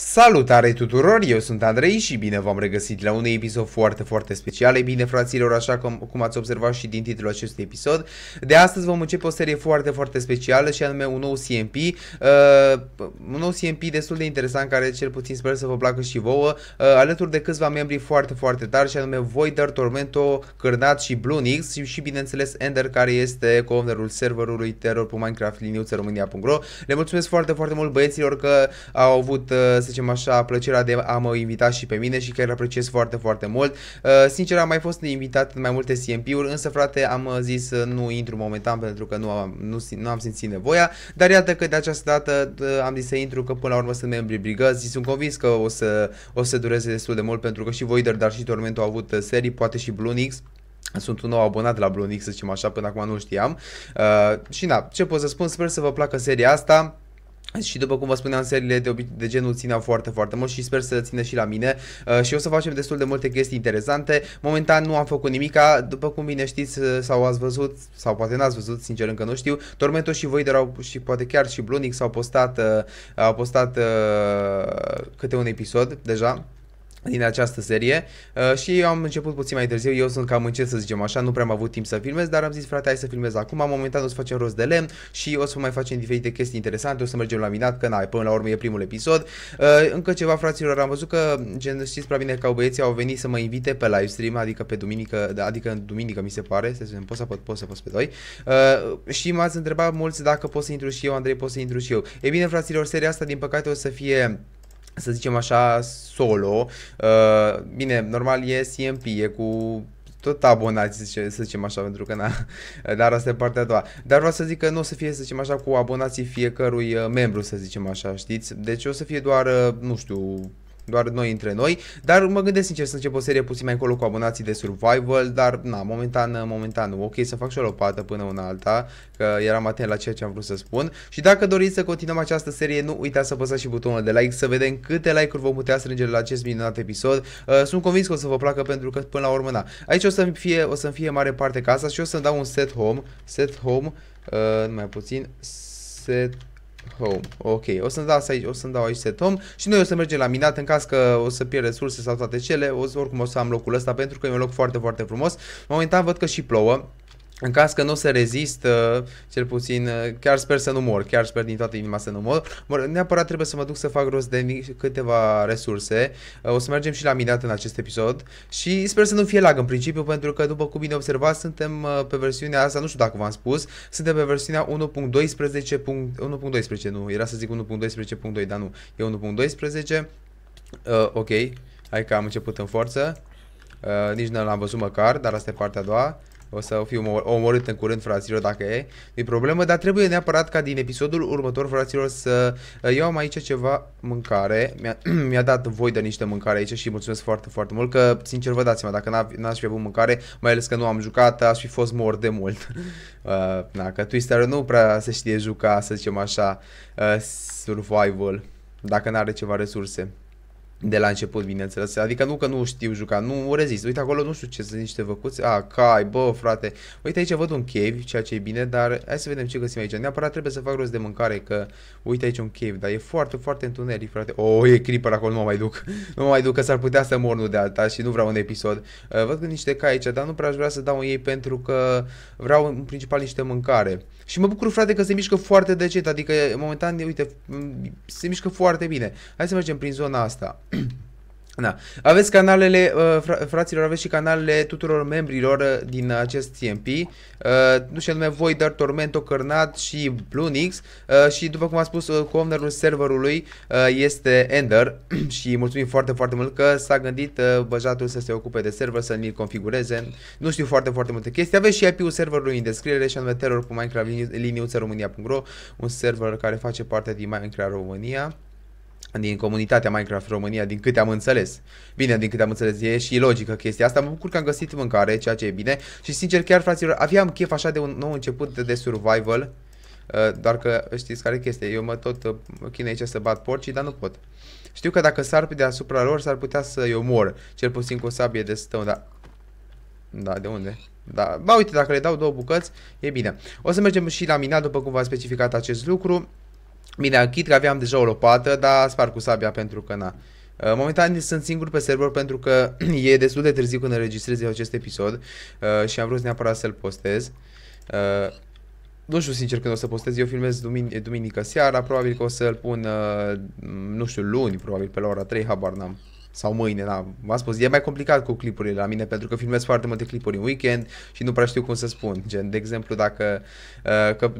Salutare tuturor, eu sunt Andrei și bine v-am regăsit la un episod foarte, foarte special. E bine, fraților, așa cum, cum ați observat și din titlul acestui episod, de astăzi vom începe o serie foarte, foarte specială și anume un nou CMP. Uh, un nou CMP destul de interesant, care cel puțin sper să vă placă și vouă, uh, alături de câțiva membri foarte, foarte tari și anume Voider, Tormento, Cârnat și Blunix și, și bineînțeles Ender, care este co-ownerul serverului terror.minecraft.românia.ro Le mulțumesc foarte, foarte mult băieților că au avut uh, să zicem așa, plăcerea de a mă invita și pe mine și chiar apreciez foarte, foarte mult. Uh, sincer, am mai fost invitat în mai multe CMP-uri, însă frate, am uh, zis să uh, nu intru momentan pentru că nu am, nu, nu am simțit nevoia, dar iată că de această dată am zis să intru că până la urmă sunt membri brigăzi și sunt convins că o să, o să dureze destul de mult pentru că și Voider, dar și Torment au avut serii, poate și Blunix, sunt un nou abonat la Blunix, să zicem așa, până acum nu știam. Uh, și na, ce pot să spun, sper să vă placă seria asta. Și după cum vă spuneam, seriile de, obi- de genul țineau foarte, foarte mult și sper să țină și la mine uh, și o să facem destul de multe chestii interesante. Momentan nu am făcut nimica, după cum bine știți uh, sau ați văzut, sau poate n-ați văzut, sincer încă nu știu, Tormento și voi au, și poate chiar și Blunix s-au postat, uh, au postat uh, câte un episod deja din această serie uh, și eu am început puțin mai târziu, eu sunt cam încet să zicem așa, nu prea am avut timp să filmez, dar am zis frate hai să filmez acum, momentan o să facem rost de lemn și o să mai facem diferite chestii interesante, o să mergem la minat, că na, până la urmă e primul episod. Uh, încă ceva fraților, am văzut că gen, știți prea bine că băieții au venit să mă invite pe live stream, adică pe duminică, adică în duminică mi se pare, să zicem, pot să pot, pot să pot pe doi. Uh, și m-ați întrebat mulți dacă pot să intru și eu, Andrei, pot să intru și eu. E bine fraților, seria asta din păcate o să fie să zicem așa, solo. Uh, bine, normal e CMP, e cu tot abonați, să zicem așa, pentru că na, dar asta e partea a doua. Dar vreau să zic că nu o să fie, să zicem așa, cu abonații fiecărui uh, membru, să zicem așa, știți? Deci o să fie doar, uh, nu știu, doar noi între noi, dar mă gândesc sincer să încep o serie puțin mai încolo cu abonații de survival, dar na, momentan, momentan Ok, să fac și o lopată până una alta, că eram atent la ceea ce am vrut să spun. Și dacă doriți să continuăm această serie, nu uitați să apăsați și butonul de like, să vedem câte like-uri vom putea strânge la acest minunat episod. Uh, sunt convins că o să vă placă pentru că până la urmă, na. Aici o să-mi fie, o să fie mare parte casa și o să-mi dau un set home, set home, uh, mai puțin, set Home. Ok, o să-mi dau aici, o să dau aici set home și noi o să mergem la minat în caz că o să pierd resurse sau toate cele, o să, oricum o să am locul ăsta pentru că e un loc foarte, foarte frumos. Momentan văd că și plouă, în caz că nu se rezistă, cel puțin, uh, chiar sper să nu mor, chiar sper din toată inima să nu mor, mor neapărat trebuie să mă duc să fac rost de câteva resurse. Uh, o să mergem și la minat în acest episod și sper să nu fie lag în principiu, pentru că, după cum bine observați, suntem uh, pe versiunea asta, nu știu dacă v-am spus, suntem pe versiunea 1.12. 1.12, nu, era să zic 1.12.2, dar nu, e 1.12. Uh, ok, hai că am început în forță. Uh, nici nu l-am văzut măcar, dar asta e partea a doua. O să fiu omorât în curând, fraților, dacă e. Nu problemă, dar trebuie neapărat ca din episodul următor, fraților, să... Eu uh, am aici ceva mâncare. Mi-a, mi dat voi de niște mâncare aici și mulțumesc foarte, foarte mult. Că, sincer, vă dați seama, dacă n-aș fi avut mâncare, mai ales că nu am jucat, aș fi fost mor de mult. Uh, că Twister nu prea se știe juca, să zicem așa, uh, survival, dacă n-are ceva resurse de la început, bineînțeles. Adică nu că nu știu juca, nu rezist. Uite acolo, nu știu ce sunt niște văcuți. A, cai, bă, frate. Uite aici văd un cave, ceea ce e bine, dar hai să vedem ce găsim aici. Neapărat trebuie să fac rost de mâncare, că uite aici un cave, dar e foarte, foarte întuneric, frate. O, oh, e creeper acolo, nu mă mai duc. Nu mă mai duc, că s-ar putea să mor nu de alta și nu vreau un episod. Uh, văd că niște cai aici, dar nu prea aș vrea să dau ei pentru că vreau în principal niște mâncare. Și mă bucur, frate, că se mișcă foarte decet. adică momentan, uite, se mișcă foarte bine. Hai să mergem prin zona asta. Da. Aveți canalele, uh, fra, fraților, aveți și canalele tuturor membrilor uh, din acest TMP, nu și voi, dar Tormento, Cărnat și Blunix uh, și după cum am spus, comnerul serverului este Ender și mulțumim foarte, foarte mult că s-a gândit băjatul să se ocupe de server, să ne configureze, nu știu foarte, foarte multe chestii. Aveți și IP-ul serverului în descriere și anume terror cu Minecraft liniuță românia.ro, un server care face parte din Minecraft România din comunitatea Minecraft România, din câte am înțeles. Bine, din câte am înțeles, e și logică chestia asta. Mă bucur că am găsit mâncare, ceea ce e bine. Și sincer, chiar, fraților, aveam chef așa de un nou început de, de survival. Uh, doar că știți care chestie, eu mă tot uh, chinui ce să bat porcii, dar nu pot. Știu că dacă sar pe deasupra lor, s-ar putea să-i omor, cel puțin cu o sabie de stău, dar... Da, de unde? Da, ba uite, dacă le dau două bucăți, e bine. O să mergem și la mina, după cum v a specificat acest lucru. Bine, că aveam deja o lopată, dar spar cu sabia pentru că na. Uh, momentan sunt singur pe server pentru că e destul de târziu când înregistrez eu acest episod uh, și am vrut neapărat să-l postez. Uh, nu știu sincer când o să postez, eu filmez dumin- duminică seara, probabil că o să-l pun, nu știu, luni, probabil pe la ora 3, habar n-am sau mâine, da. V-am spus, e mai complicat cu clipurile la mine pentru că filmez foarte multe clipuri în weekend și nu prea știu cum să spun. Gen, de exemplu, dacă uh, că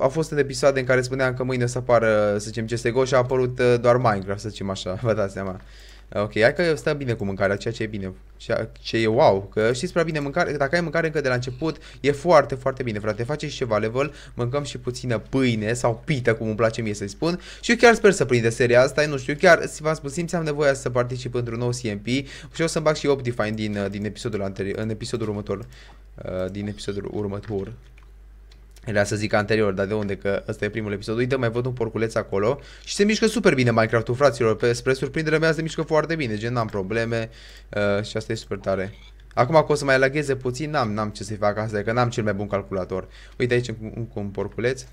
a fost un episod în care spuneam că mâine să apară, să zicem, CSGO și a apărut uh, doar Minecraft, să zicem așa, vă dați seama. Ah, ok, hai că stă bine cu mâncarea, ceea ce e bine, ceea ce e wow, că știți prea bine mâncare, dacă ai mâncare încă de la început, e foarte, foarte bine, frate, faceți ceva level, mâncăm și puțină pâine sau pită, cum îmi place mie să-i spun și eu chiar sper să prinde seria asta, eu nu știu, chiar, v-am spus, simțeam nevoia să particip într-un nou CMP și o să-mi bag și Optifine din, din episodul anterior, în episodul următor, ah, din episodul următor. Era să zic anterior, dar de unde că ăsta e primul episod. Uite, mai văd un porculeț acolo și se mișcă super bine Minecraft-ul, fraților. Pe, spre surprindere, mea se mișcă foarte bine, gen n-am probleme uh, și asta e super tare. Acum că o să mai lagheze puțin, n-am am ce să-i fac asta, că n-am cel mai bun calculator. Uite aici încă un, un porculeț.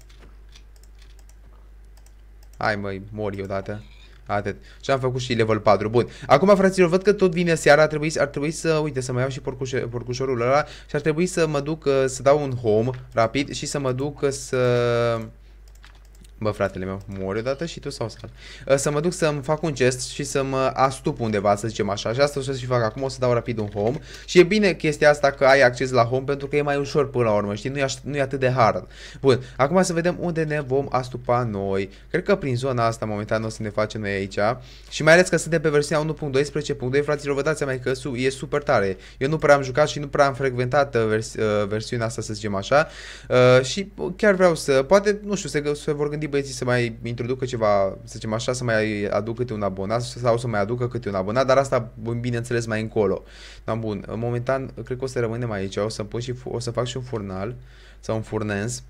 Hai măi, mori odată. Atât. Și am făcut și level 4. Bun. Acum, fraților, văd că tot vine seara. Ar trebui, ar trebui să, uite, să mai iau și porcușor, porcușorul ăla și ar trebui să mă duc, uh, să dau un home rapid și să mă duc uh, să... Bă, fratele meu, mori odată și tu sau sal. Ă, să mă duc să-mi fac un gest și să mă astup undeva, să zicem așa. Și asta o să și fac acum, o să dau rapid un home. Și e bine chestia asta că ai acces la home pentru că e mai ușor până la urmă, știi? Nu e, nu e atât de hard. Bun, acum să vedem unde ne vom astupa noi. Cred că prin zona asta momentan o să ne facem noi aici. Și mai ales că suntem pe versiunea 1.12.2, fraților, vă dați seama că e super tare. Eu nu prea am jucat și nu prea am frecventat ă, vers, ă, versiunea asta, să zicem așa. Uh, și chiar vreau să, poate, nu știu, se, se vor gândi băieții să mai introducă ceva, să zicem așa, să mai aduc câte un abonat sau să mai aducă câte un abonat, dar asta, bineînțeles, mai încolo. Dar bun, momentan, cred că o să rămânem aici, o să, pun și, o să fac și un furnal sau un furnens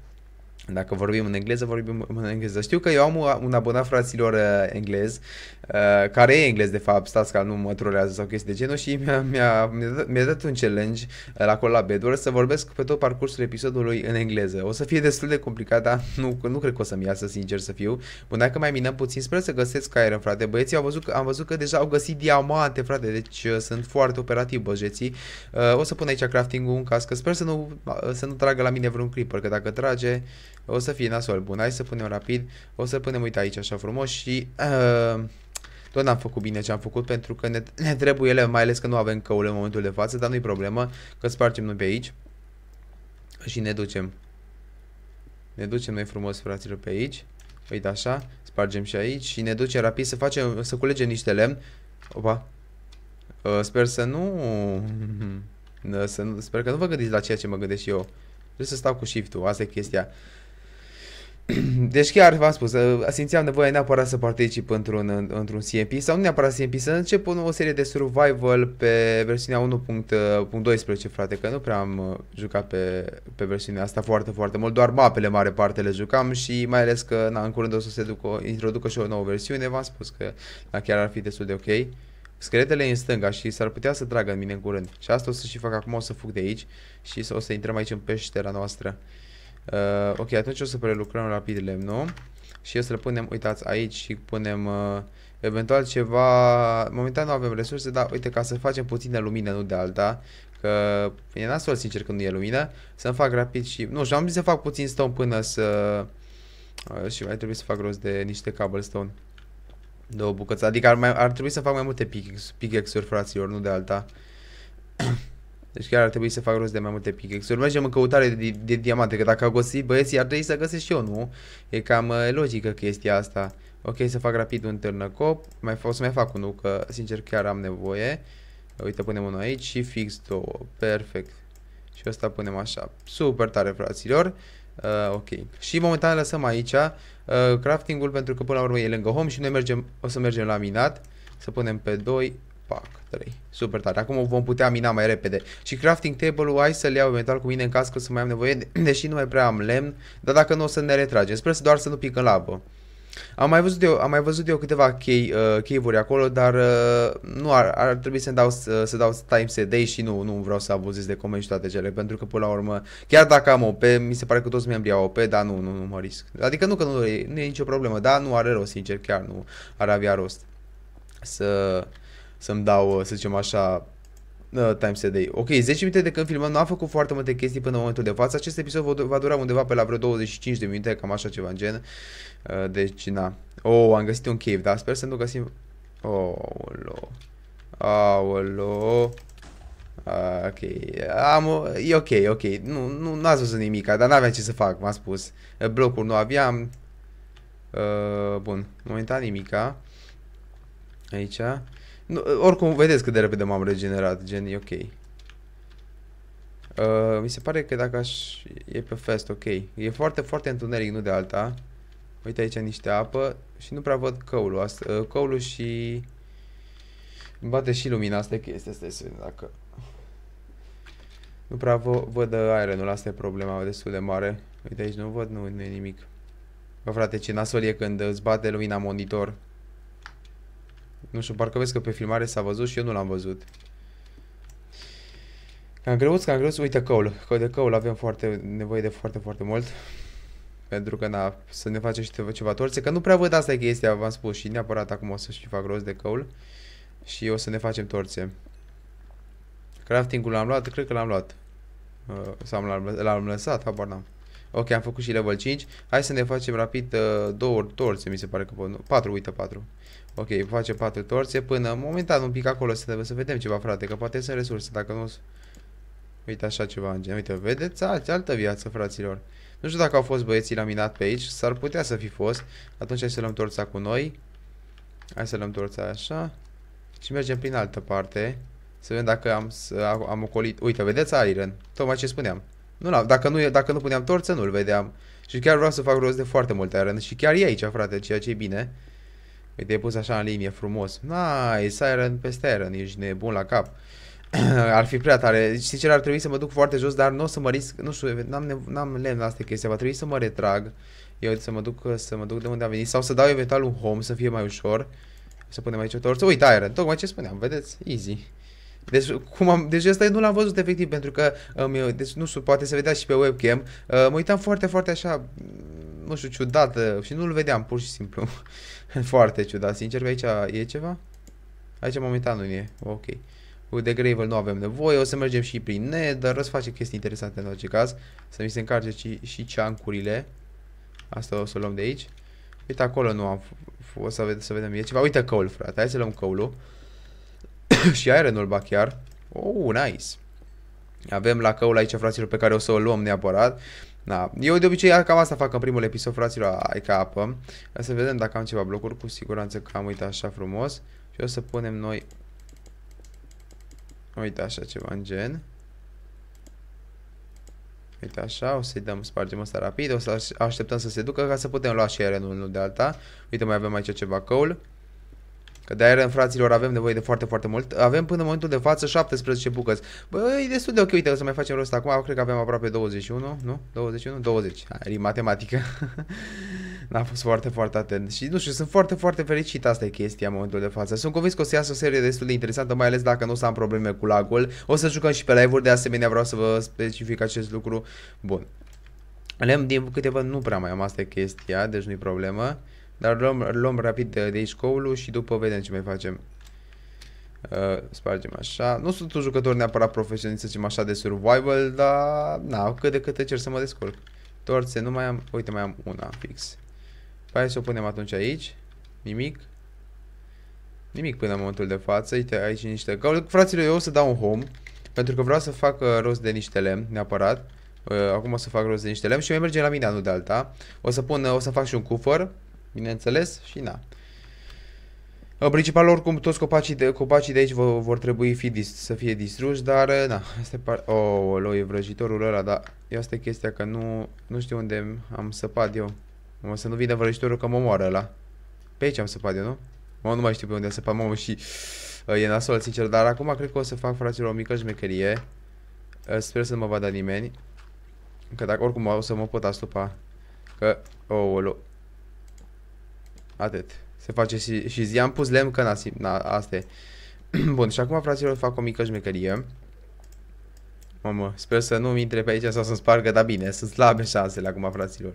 dacă vorbim în engleză, vorbim în engleză. Știu că eu am un abonat fraților uh, englez, uh, care e englez de fapt, stați că nu mă trolează sau chestii de genul și mi-a, mi-a, mi-a dat un challenge uh, la acolo la Bedwars să vorbesc pe tot parcursul episodului în engleză. O să fie destul de complicat, dar nu, nu cred că o să-mi iasă, sincer să fiu. Bun, dacă mai minăm puțin, sper să găsesc Skyrim, frate. Băieții au văzut, am văzut că deja au găsit diamante, frate, deci uh, sunt foarte operativ băjeții. Uh, o să pun aici crafting-ul în cască, sper să nu, uh, să nu tragă la mine vreun creeper, că dacă trage... O să fie nasol. Bun, hai să punem rapid. O să punem, uite aici, așa frumos și... Uh, tot n-am făcut bine ce am făcut pentru că ne, ne trebuie ele, mai ales că nu avem căul în momentul de față, dar nu-i problemă, că spargem noi pe aici și ne ducem. Ne ducem noi frumos, fraților, pe aici. Uite așa, spargem și aici și ne ducem rapid să facem, să culegem niște lemn. Opa. Ă, sper să nu... Să nu... Sper că nu vă gândiți la ceea ce mă gândesc eu. Trebuie să stau cu shift-ul, asta e chestia. Deci chiar v-am spus, uh, simțeam nevoia neapărat să particip într-un, într-un CMP sau nu neapărat CMP, să încep o nouă serie de survival pe versiunea 1.12, uh, frate, că nu prea am uh, jucat pe, pe versiunea asta foarte, foarte mult, doar mapele mare parte le jucam și mai ales că na, în curând o să se ducă, introducă și o nouă versiune, v-am spus că na, chiar ar fi destul de ok. Scheletele în stânga și s-ar putea să tragă în mine în curând. Și asta o să și fac acum, o să fug de aici și o să intrăm aici în peștera noastră. Uh, ok, atunci o să prelucrăm rapid lemnul și o să le punem, uitați, aici și punem uh, eventual ceva... Momentan nu avem resurse, dar uite, ca să facem puțină lumină, nu de alta, că e nasol, sincer, când nu e lumină, să-mi fac rapid și... Nu, și am zis să fac puțin stone până să... Uh, și mai trebuie să fac rost de niște cobblestone. Două bucăți. Adică ar, mai, ar trebui să fac mai multe pickaxe-uri, fraților, nu de alta. Deci chiar ar trebui să fac rost de mai multe pickaxe-uri. Mergem în căutare de, de, diamante, că dacă au găsit băieții, ar trebui să găsesc și eu, nu? E cam uh, logică chestia asta. Ok, să fac rapid un târnăcop. Mai, o să mai fac unul, că sincer chiar am nevoie. Uite, punem unul aici și fix două. Perfect. Și asta punem așa. Super tare, fraților. Uh, ok. Și momentan lăsăm aici uh, craftingul pentru că până la urmă e lângă home și noi mergem, o să mergem la minat. Să punem pe 2, pac, 3. Super tare. Acum o vom putea mina mai repede. Și crafting table-ul ai să-l iau eventual cu mine în caz că să mai am nevoie, de deși nu mai prea am lemn, dar dacă nu o să ne retragem. Sper să doar să nu pică în apă. Am mai văzut eu, am mai văzut eu câteva chei, uh, cave-uri acolo, dar uh, nu ar, ar trebui să dau, să, să dau time set day și nu, nu vreau să abuzez de comenzi toate cele, pentru că până la urmă, chiar dacă am OP, mi se pare că toți membrii au OP, dar nu, nu, nu mă risc. Adică nu că nu, nu e nicio problemă, dar nu are rost, sincer, chiar nu ar avea rost să, să-mi dau, să zicem așa, uh, Times a Day. Ok, 10 minute de când filmăm, nu am făcut foarte multe chestii până în momentul de față. Acest episod va dura undeva pe la vreo 25 de minute, cam așa ceva în gen. Uh, deci, na. Oh, am găsit un cave, dar sper să nu găsim... Oh, lo. Aolo. Ah, ok, am, e ok, ok, nu, nu, nu ați văzut nimica, dar n-aveam ce să fac, m-a spus. Uh, blocuri nu aveam. Uh, bun, momentan nimica. Aici. Nu, oricum, vedeți cât de repede m-am regenerat, gen, e ok. Uh, mi se pare că dacă aș... e pe fest, ok. E foarte, foarte întuneric, nu de alta. Uite aici niște apă și nu prea văd căulul. Asta, uh, căulul și... Îmi bate și lumina, asta e chestia, stai să vedem dacă... Nu prea vă, văd aerenul, asta e problema destul de mare. Uite aici nu văd, nu, nu e nimic. Bă frate, ce nasol e când îți bate lumina monitor. Nu știu, parcă vezi că pe filmare s-a văzut și eu nu l-am văzut. Cam greu, cam greu, uite căul, că de căul avem foarte nevoie de foarte, foarte mult. Pentru că, na, să ne face și ceva torțe, că nu prea văd asta e chestia, v-am spus, și neapărat acum o să și fac rost de căul. Și o să ne facem torțe. Crafting-ul l-am luat, cred că l-am luat. Uh, sau l-am lăsat, habar n-am. Ok, am făcut și level 5. Hai să ne facem rapid uh, două torțe, mi se pare că pot. 4, uite, 4. Ok, facem patru torțe până momentan un pic acolo să, să vedem ceva, frate, că poate sunt resurse, dacă nu... Uite așa ceva, gen, uite, vedeți, alt, altă viață, fraților. Nu știu dacă au fost băieții laminat pe aici, s-ar putea să fi fost. Atunci hai să luăm torța cu noi. Hai să luăm torța așa. Și mergem prin altă parte. Să vedem dacă am, am ocolit... Uite, vedeți Iron? Tocmai ce spuneam. Nu, dacă nu, dacă nu puneam torță, nu-l vedeam. Și chiar vreau să fac rost de foarte mult Iron. Și chiar e aici, frate, ceea ce e bine. Uite, e pus așa în linie, frumos. Nice, Siren peste Siren, ești nebun la cap. ar fi prea tare. Știi deci, ce ar trebui să mă duc foarte jos, dar nu o să mă risc, nu știu, n-am, am lemn la asta chestia, va trebui să mă retrag. Eu să mă duc, să mă duc de unde am venit sau să dau eventual un home să fie mai ușor. Să punem aici o torță. Uite, Iron, tocmai ce spuneam, vedeți? Easy. Deci, cum am, deci asta nu l-am văzut efectiv pentru că, um, eu, deci, nu știu, poate se vedea și pe webcam, uh, mă uitam foarte, foarte așa, nu știu, ciudată și nu-l vedeam pur și simplu. Foarte ciudat, sincer că aici e ceva? Aici momentan nu e, ok. De Gravel nu avem nevoie, o să mergem și prin Nether, o să facem chestii interesante în orice caz. Să mi se încarce și, și ceancurile. Asta o să luăm de aici. Uite, acolo nu am... O să, ved să vedem, e ceva. Uite căul, frate. Hai să luăm coalul. și iron-ul ba chiar. Oh, nice. Avem la căul aici, fraților, pe care o să o luăm neapărat. Da. Eu de obicei cam asta fac în primul episod, fraților, ai ca apă. Să vedem dacă am ceva blocuri, cu siguranță că am uitat așa frumos. Și o să punem noi, uite așa ceva în gen. Uite așa, o să-i dăm, spargem asta rapid, o să așteptăm să se ducă ca să putem lua și ele unul de alta. Uite, mai avem aici ceva coal. Că de aia, fraților, avem nevoie de foarte, foarte mult. Avem până în momentul de față 17 bucăți. Bă, e destul de ok, uite, o să mai facem rost acum. Cred că avem aproape 21, nu? 21? 20. Ai, matematică. n a fost foarte, foarte atent. Și nu știu, sunt foarte, foarte fericit. Asta e chestia în momentul de față. Sunt convins că o să iasă o serie destul de interesantă, mai ales dacă nu o să am probleme cu lagul. O să jucăm și pe live-uri, de asemenea vreau să vă specific acest lucru. Bun. Lem, din câteva, nu prea mai am, asta e chestia, deci nu-i problemă. Dar luăm, luăm rapid de, de aici coul și după vedem ce mai facem. Uh, spargem așa. Nu sunt un jucător neapărat profesionist, să zicem așa, de survival, dar na, cât de cât cer să mă descurc. Torțe, nu mai am, uite, mai am una fix. Pe păi hai să o punem atunci aici. Nimic. Nimic până în momentul de față. Uite, aici niște gaule. Fraților, eu o să dau un home. Pentru că vreau să fac uh, rost de niște lemn, neapărat. Uh, acum o să fac rost de niște lemn și mai merge la mine nu de alta. O să pun, uh, o să fac și un cufăr bineînțeles, și na. Principal, oricum, toți copacii de, copacii de aici vor, vor trebui fi dis, să fie distruși, dar, eh, na, este par... Oh, loi, vrăjitorul ăla, dar eu asta e chestia că nu, nu știu unde am săpat eu. O să nu vină vrăjitorul că mă moară ăla. Pe aici am săpat eu, nu? Mă, nu mai știu pe unde am săpat, mă, și eh, e nasol, sincer, dar acum cred că o să fac, fraților, o mică jmecherie. Eh, sper să nu mă vadă nimeni. Că dacă oricum o să mă pot astupa. Că, oh, Atât. Se face și, și zi. Am pus lemn că n-a, na, asta e. Bun, și acum, fraților, fac o mică șmecherie. Mamă, sper să nu-mi intre pe aici sau să-mi spargă, dar bine, sunt slabe șansele acum, fraților.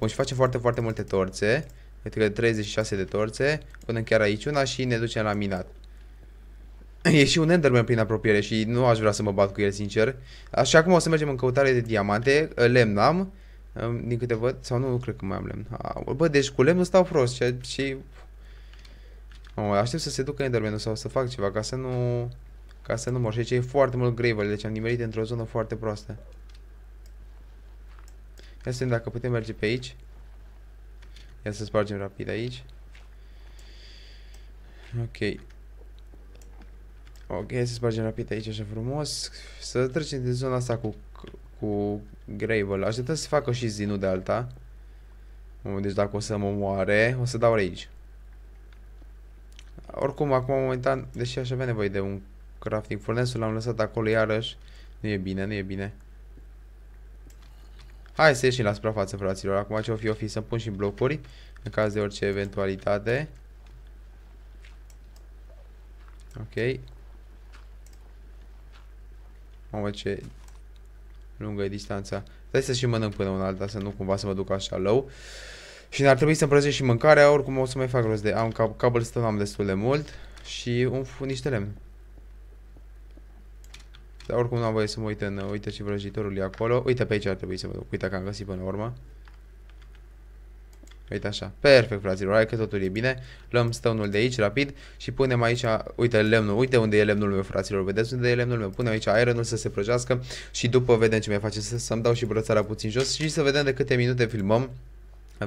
Uh, și face foarte, foarte multe torțe. Cred că 36 de torțe, până chiar aici una și ne ducem la minat. E și un Enderman prin apropiere și nu aș vrea să mă bat cu el, sincer. Așa acum o să mergem în căutare de diamante, uh, lemn am din câte văd, sau nu, nu cred că mai am lemn. A, bă, deci cu lemnul stau prost și... și... O, aștept să se ducă enderman sau să fac ceva ca să nu... Ca să nu mor. Și aici e foarte mult gravel, deci am nimerit într-o zonă foarte proastă. Ia să dacă putem merge pe aici. Ia să spargem rapid aici. Ok. Ok, să spargem rapid aici așa frumos. Să trecem din zona asta cu cu Gravel. Aștept să se facă și zinul de alta. Deci dacă o să mă moare, o să dau rage. Oricum, acum momentan, deși aș avea nevoie de un crafting furnace l-am lăsat acolo iarăși. Nu e bine, nu e bine. Hai să ieșim la suprafață, fraților. Acum ce o fi, o fi să pun și blocuri în caz de orice eventualitate. Ok. Mamă ce lungă e distanța. Dai să și mănânc până un alta, să nu cumva să mă duc așa low. Și ar trebui să-mi și mâncarea, oricum o să mai fac rost de... Am cab cobblestone, am destul de mult și un, niște lemn. Dar oricum nu am voie să mă uit în... Uite și vrăjitorul e acolo. Uite pe aici ar trebui să mă duc. Uite că am găsit până la urmă. Uite așa. Perfect, fraților. Hai că totul e bine. Luăm stăunul de aici, rapid. Și punem aici, uite lemnul. Uite unde e lemnul meu, fraților. Vedeți unde e lemnul meu. Punem aici aerul să se prăjească. Și după vedem ce mai face. Să-mi dau și brățara puțin jos. Și să vedem de câte minute filmăm.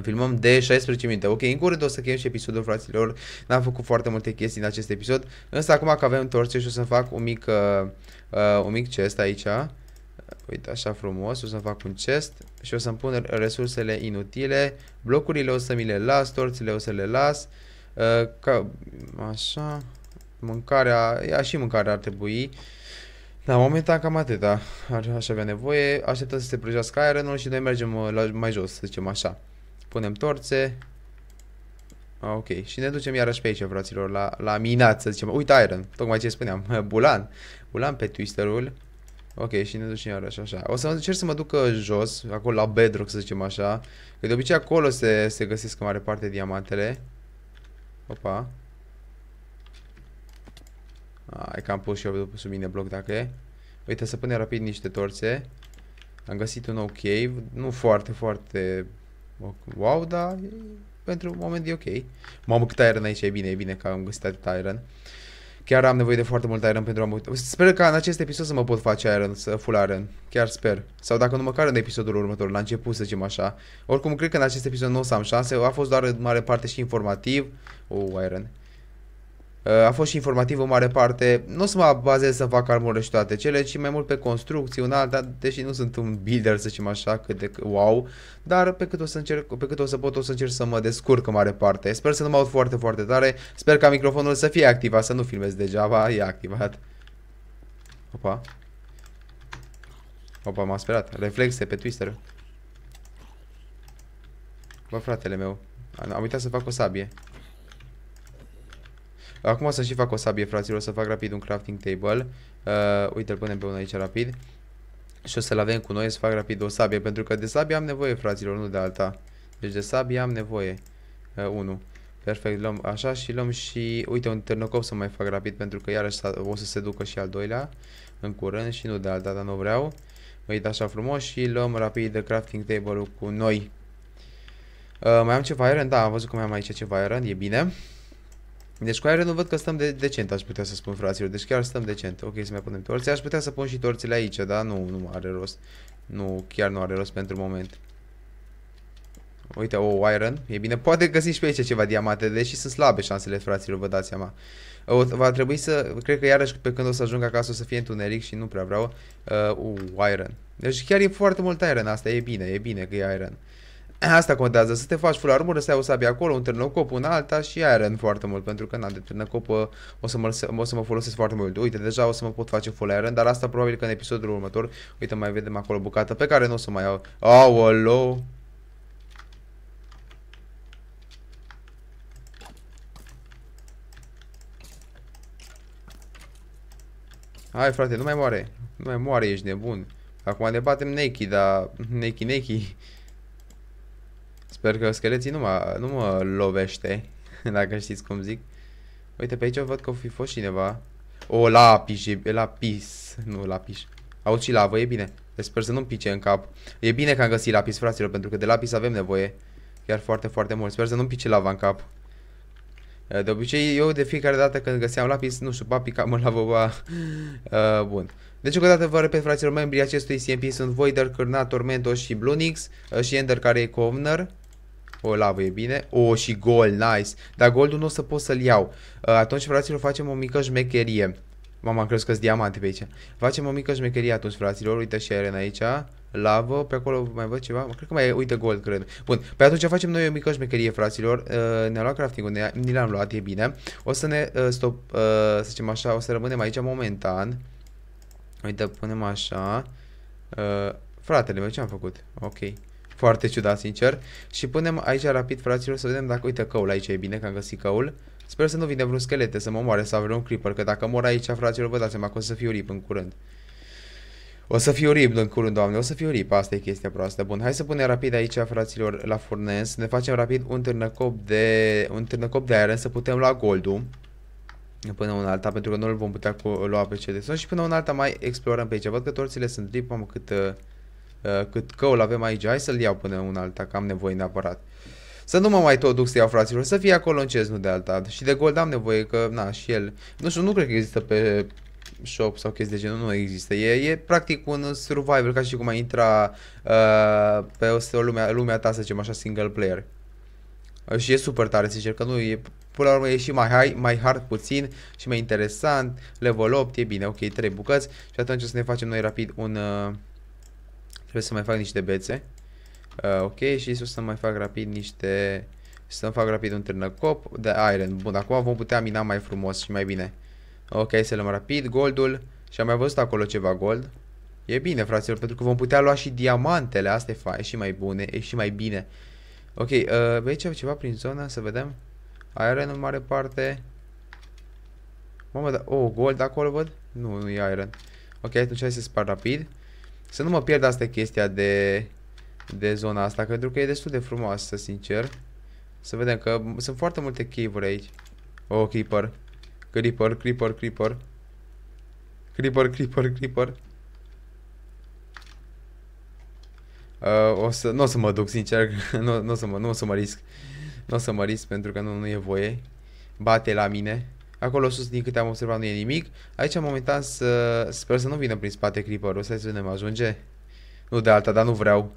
Filmăm de 16 minute. Ok, în curând o să chem și episodul, fraților. N-am făcut foarte multe chestii în acest episod. Însă acum că avem torce și o să fac un mic, uh, uh, un mic chest aici. Uite, așa frumos, o să fac un chest și o să-mi pun resursele inutile, blocurile o să mi le las, torțile o să le las, uh, ca, așa, mâncarea, ea și mâncarea ar trebui, da, momentan cam atâta, aș avea nevoie, așteptăm să se prăjească iron și noi mergem uh, la, mai jos, să zicem așa. Punem torțe, ah, Ok, și ne ducem iarăși pe aici, fraților, la, la minat, să zicem. Uite, Iron, tocmai ce spuneam, Bulan. Bulan pe twisterul. Ok, și ne ducem iarăși așa. O să încerc să mă duc uh, jos, acolo la bedrock să zicem așa. Că de obicei acolo se, se găsesc mare parte diamantele. Opa. Ai că am pus și eu sub mine bloc dacă e. Uite, să punem rapid niște torțe. Am găsit un nou cave. Nu foarte, foarte wow, dar pentru un moment e ok. Mamă, cât iron aici e bine, e bine că am găsit atât iron. Chiar am nevoie de foarte mult iron pentru a mă Sper că în acest episod să mă pot face iron, să full iron. Chiar sper. Sau dacă nu măcar în episodul următor, la început să zicem așa. Oricum, cred că în acest episod nu o să am șanse. A fost doar în mare parte și informativ. O, oh, iron. A fost și informativ o mare parte. Nu o să mă bazez să fac armură și toate cele, ci mai mult pe construcții, un alt, deși nu sunt un builder, să zicem așa, cât de wow, dar pe cât, o să încerc, pe cât o să pot, o să încerc să mă descurc în mare parte. Sper să nu mă aud foarte, foarte tare. Sper ca microfonul să fie activat, să nu filmez degeaba, e activat. Opa. Opa, m-a sperat. Reflexe pe twister. Bă, fratele meu, am uitat să fac o sabie. Acum o să și fac o sabie, fraților, o să fac rapid un crafting table. Uh, uite, îl punem pe unul aici rapid. Și o să-l avem cu noi să fac rapid o sabie, pentru că de sabie am nevoie, fraților, nu de alta. Deci de sabie am nevoie. Uh, Perfect, luăm așa și luăm și, uite, un ternocop să mai fac rapid, pentru că iarăși o să se ducă și al doilea în curând și nu de alta, dar nu vreau. Uite așa frumos și luăm rapid de crafting table-ul cu noi. Uh, mai am ceva iron? Da, am văzut că mai am aici ceva iron, e bine. Deci cu aerul nu văd că stăm de decent, aș putea să spun, fraților. Deci chiar stăm decent. Ok, să mai punem torții. Aș putea să pun și torțile aici, dar nu, nu are rost. Nu, chiar nu are rost pentru moment. Uite, o oh, iron. E bine, poate găsi și pe aici ceva diamante, deși sunt slabe șansele, fraților, vă dați seama. O, va trebui să, cred că iarăși pe când o să ajung acasă o să fie întuneric și nu prea vreau. Uh, uh, iron. Deci chiar e foarte mult iron asta, e bine, e bine că e iron. Uh, Asta contează, să te faci full armură, să ai o sabie acolo, un cop, un alta și iron foarte mult, pentru că, na, de cop, uh, o să, mă, o să mă folosesc foarte mult. Uite, deja o să mă pot face full iron, dar asta probabil că în episodul următor, uite, mai vedem acolo bucata pe care nu o să mai au. Aolo! Hai, frate, nu mai moare. Nu mai moare, ești nebun. Acum ne batem neki dar... neki neki Sper că scheleții nu mă, nu mă lovește, dacă știți cum zic. Uite, pe aici văd că o fi fost cineva. O, lapis, e, lapis, nu lapis. Auzi și lavă, e bine. Deci sper să nu-mi pice în cap. E bine că am găsit lapis, fraților, pentru că de lapis avem nevoie. Chiar foarte, foarte mult. Sper să nu-mi pice lava în cap. De obicei, eu de fiecare dată când găseam lapis, nu știu, papi, picam la boba. Uh, bun. Deci, încă o dată vă repet, fraților, membrii acestui CMP sunt Voider, Cârna, Tormentos și Blunix uh, și Ender, care e Covner. O lavă e bine. O, și gol, nice. Dar goldul nu o să pot să-l iau. Uh, atunci, fraților, facem o mică șmecherie. Mama, crezi că diamante pe aici. Facem o mică șmecherie atunci, fraților. Uite și Eren aici. Lavă, pe acolo mai văd ceva. Cred că mai uite gold, cred. Bun, pe atunci facem noi o mică șmecherie, fraților. Uh, ne-a luat crafting-ul, ne ni l-am luat, e bine. O să ne uh, stop, să zicem așa, o să rămânem aici momentan. Uite, punem așa. fratele meu, ce am făcut? Ok. Foarte ciudat, sincer. Și punem aici rapid, fraților, să vedem dacă, uite, căul aici e bine, că am găsit căul. Sper să nu vină vreun schelete, să mă moare sau vreun creeper, că dacă mor aici, fraților, vă dați seama că o să fiu rip în curând. O să fiu rip în curând, doamne, o să fiu rip, asta e chestia proastă. Bun, hai să punem rapid aici, fraților, la furnes. Ne facem rapid un târnăcop de, un târnăcop de aeren să putem lua goldul până un alta, pentru că nu îl vom putea lua pe cd și până un alta mai explorăm pe aici. Văd că torțile sunt rip, am cât... Uh, Uh, cât căul avem aici, hai să-l iau până un alta, că am nevoie neapărat. Să nu mă mai tot duc să iau fraților, să fie acolo în cez, nu de alta. Și de gold am nevoie că, na, și el, nu știu, nu cred că există pe shop sau chestii de genul, nu există. E, e practic un survival, ca și cum ai intra uh, pe o, lumea, lumea ta, să zicem așa, single player. Uh, și e super tare, sincer, că nu e... Până la urmă e și mai, high, mai hard puțin și mai interesant, level 8, e bine, ok, 3 bucăți și atunci o să ne facem noi rapid un... Uh, Trebuie să mai fac niște bețe. Uh, ok, și o să mai fac rapid niște... Să fac rapid un târnăcop de iron. Bun, acum vom putea mina mai frumos și mai bine. Ok, să luăm rapid goldul. Și am mai văzut acolo ceva gold. E bine, fraților, pentru că vom putea lua și diamantele. Asta e, fa e și mai bune, e și mai bine. Ok, uh, aici ceva prin zona, să vedem. Iron în mare parte. Mamă, da... Oh, gold acolo văd? Nu, nu e iron. Ok, atunci hai să spar rapid. Să nu mă pierd asta chestia de, de zona asta, pentru că e destul de frumoasă, sincer. Să vedem că sunt foarte multe cave aici. Oh, creeper. Creeper, creeper, creeper. Creeper, creeper, creeper. Uh, o să, nu o să mă duc, sincer, nu, nu, o să mă, nu o să mă risc. Nu o să mă risc pentru că nu, nu e voie. Bate la mine. Acolo sus, din câte am observat, nu e nimic. Aici, momentan, să... sper să nu vină prin spate creeper să Stai să vedem, ajunge? Nu de alta, dar nu vreau.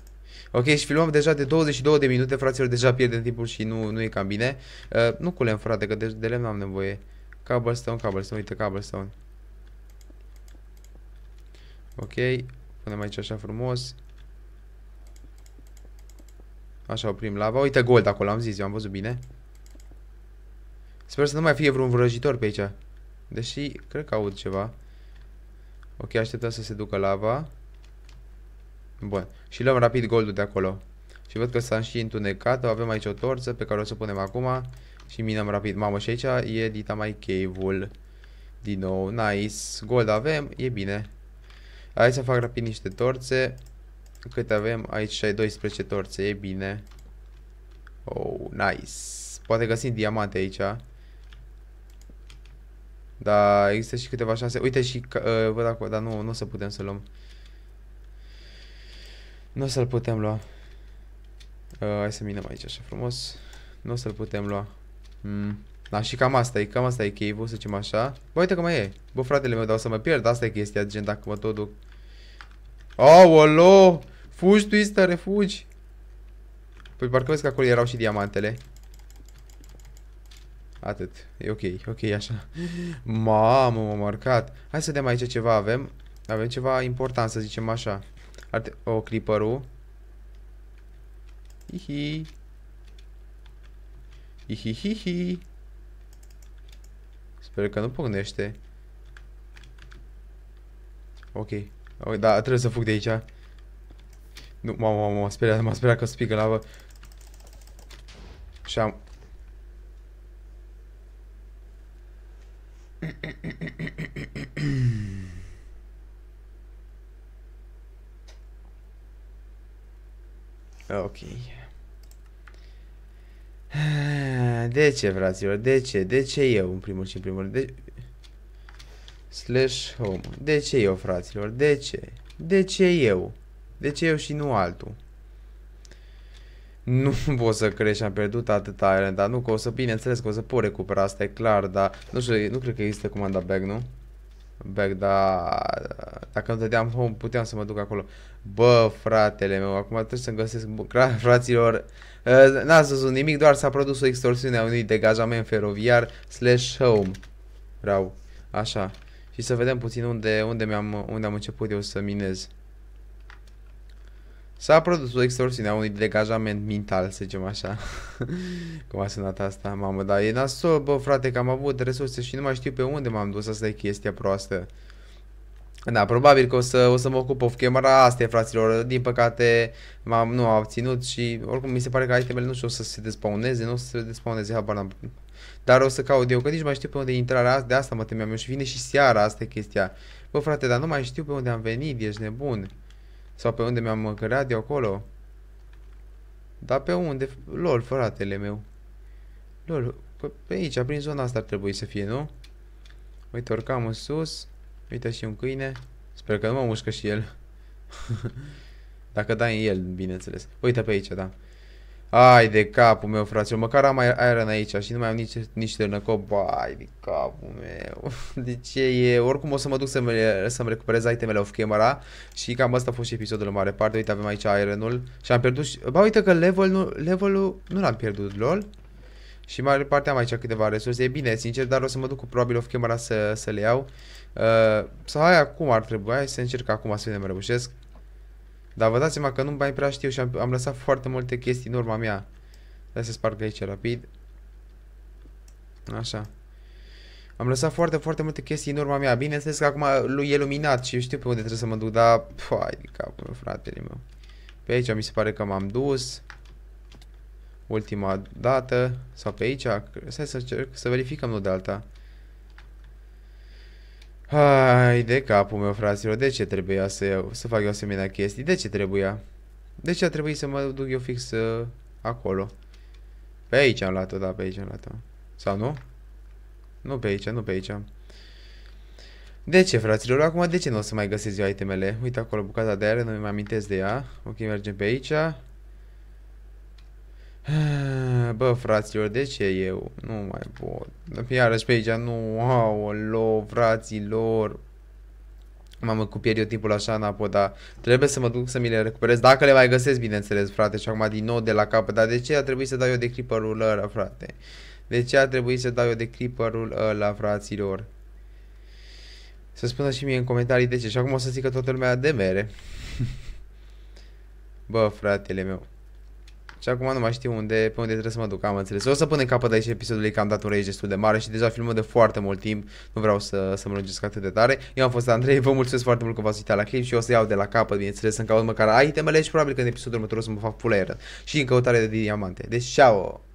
Ok, și filmăm deja de 22 de minute, fraților, deja pierdem timpul și nu, nu e cam bine. Uh, nu culem, frate, că de, de lemn am nevoie. Cobblestone, cobblestone, uite, cobblestone. Ok, punem aici așa frumos. Așa oprim lava. Uite gold acolo, am zis, eu am văzut bine. Sper să nu mai fie vreun vrăjitor pe aici. Deși, cred că aud ceva. Ok, așteptăm să se ducă lava. Bun. Și luăm rapid goldul de acolo. Și văd că s-a și întunecat. Avem aici o torță pe care o să punem acum. Și minăm rapid. Mamă, și aici e Dita mai Cave-ul. Din nou, nice. Gold avem, e bine. Hai să fac rapid niște torțe. Câte avem? Aici ai 12 torțe, e bine. Oh, nice. Poate găsim diamante aici. Dar există și câteva șanse. Uite și, uh, văd acolo, dar nu, nu o să putem să luăm. Nu o să-l putem lua. Uh, hai să minăm aici așa frumos. Nu o să-l putem lua. Mm. Da, și cam asta e, cam asta e cave să zicem așa. Bă, uite că mai e. Bă, fratele meu, dar o să mă pierd, asta e chestia, gen, dacă mă tot duc. Aolo! Fugi, twister, refugi! Păi parcă vezi că acolo erau și diamantele. Atât. E ok, ok, așa. Mamă, m am marcat. Hai să vedem aici ceva avem. Avem ceva important, să zicem așa. Arte o, clipperul. Hihi. Hihihihi. Sper că nu pugnește. Ok. Ok, da, trebuie să fug de aici. Nu, mamă, mamă, m-a speriat, m speriat că spică lavă. Și am... Ok. De ce, fraților? De ce? De ce eu, în primul și în primul rând? De... Slash home. De ce eu, fraților? De ce? De ce eu? De ce eu și nu altul? Nu pot să crezi am pierdut atât iron, dar nu că o să, bineînțeles că o să pot recupera, asta e clar, dar nu știu, nu cred că există comanda bag, nu? Bag, da, dacă îmi dădeam home, puteam să mă duc acolo. Bă, fratele meu, acum trebuie să-mi găsesc, fraților, eh, n-ați văzut nimic, doar s-a produs o extorsiune a unui degajament feroviar slash home. Rau, așa. Și să vedem puțin unde, unde, am unde am început eu să minez. S-a produs o extorsiune a unui degajament mental, să zicem așa. Cum a sunat asta, mamă, dar e nasol, bă, frate, că am avut resurse și nu mai știu pe unde m-am dus, asta e chestia proastă. Da, probabil că o să, o să mă ocup of camera, asta e fraților, din păcate m-am, nu am obținut și oricum mi se pare că itemele nu știu o să se despauneze, nu o să se despauneze, habar n-am. Dar o să caut eu, că nici mai știu pe unde e intrarea, de asta mă temeam eu și vine și seara, asta e chestia. Bă frate, dar nu mai știu pe unde am venit, ești nebun. Sau pe unde mi-am cărat de acolo. Dar pe unde? Lol, fratele meu. Lol, pe, pe aici, prin zona asta ar trebui să fie, nu? Uite, oricam în sus. Uite și un câine. Sper că nu mă mușcă și el. Dacă dai în el, bineînțeles. Uite pe aici, da. Ai de capul meu, fraților. Măcar am iron aici și nu mai am nici, nici târnăcop. Ai de capul meu. De ce e? Oricum o să mă duc să-mi să, recuperez itemele of camera. Și cam asta a fost și episodul în mare parte. Uite, avem aici -ul. Și am pierdut și... Ba, uite că levelul, levelul nu l-am pierdut, lol. Și mai departe am aici câteva resurse. E bine, sincer, dar o să mă duc cu probabil off camera să, să le iau. Uh, sau hai acum ar trebui, hai să încerc acum să vedem reușesc. Dar vă dați seama că nu mai prea știu și am, am lăsat foarte multe chestii în urma mea. Hai să sparg aici rapid. Așa. Am lăsat foarte, foarte multe chestii în urma mea. Bineînțeles că acum lui e luminat și știu pe unde trebuie să mă duc, dar... Păi, capul meu, fratele meu. Pe aici mi se pare că m-am dus ultima dată sau pe aici. Stai să cerc, să verificăm nu de alta. Hai de capul meu, fraților, de ce trebuia să, să fac eu asemenea chestii? De ce trebuia? De ce a trebuit să mă duc eu fix uh, acolo? Pe aici am luat-o, da, pe aici am luat-o. Sau nu? Nu pe aici, nu pe aici. De ce, fraților? Acum de ce nu o să mai găsesc eu itemele? Uite acolo bucata de aer, nu mi amintesc de ea. Ok, mergem pe aici. Bă, fraților, de ce eu? Nu mai pot. Iarăși pe aici, nu, aolo, fraților. Mamă, cu pierd timpul așa în apă, dar trebuie să mă duc să mi le recuperez. Dacă le mai găsesc, bineînțeles, frate, și acum din nou de la capăt. Dar de ce a trebuit să dau eu de clipperul ăla, frate? De ce a trebuit să dau eu de clipperul ăla, fraților? Să spună și mie în comentarii de ce. Și acum o să că toată lumea de mere. Bă, fratele meu. Și acum nu mai știu unde, pe unde trebuie să mă duc, am înțeles. O să punem capăt aici episodului, că am dat un rage destul de mare și deja filmăm de foarte mult timp. Nu vreau să, să mă lungesc atât de tare. Eu am fost Andrei, vă mulțumesc foarte mult că v-ați uitat la clip și o să iau de la capăt, bineînțeles, să-mi caut măcar itemele și probabil că în episodul următor o să mă fac full iron. Și în căutare de diamante. Deci, ciao!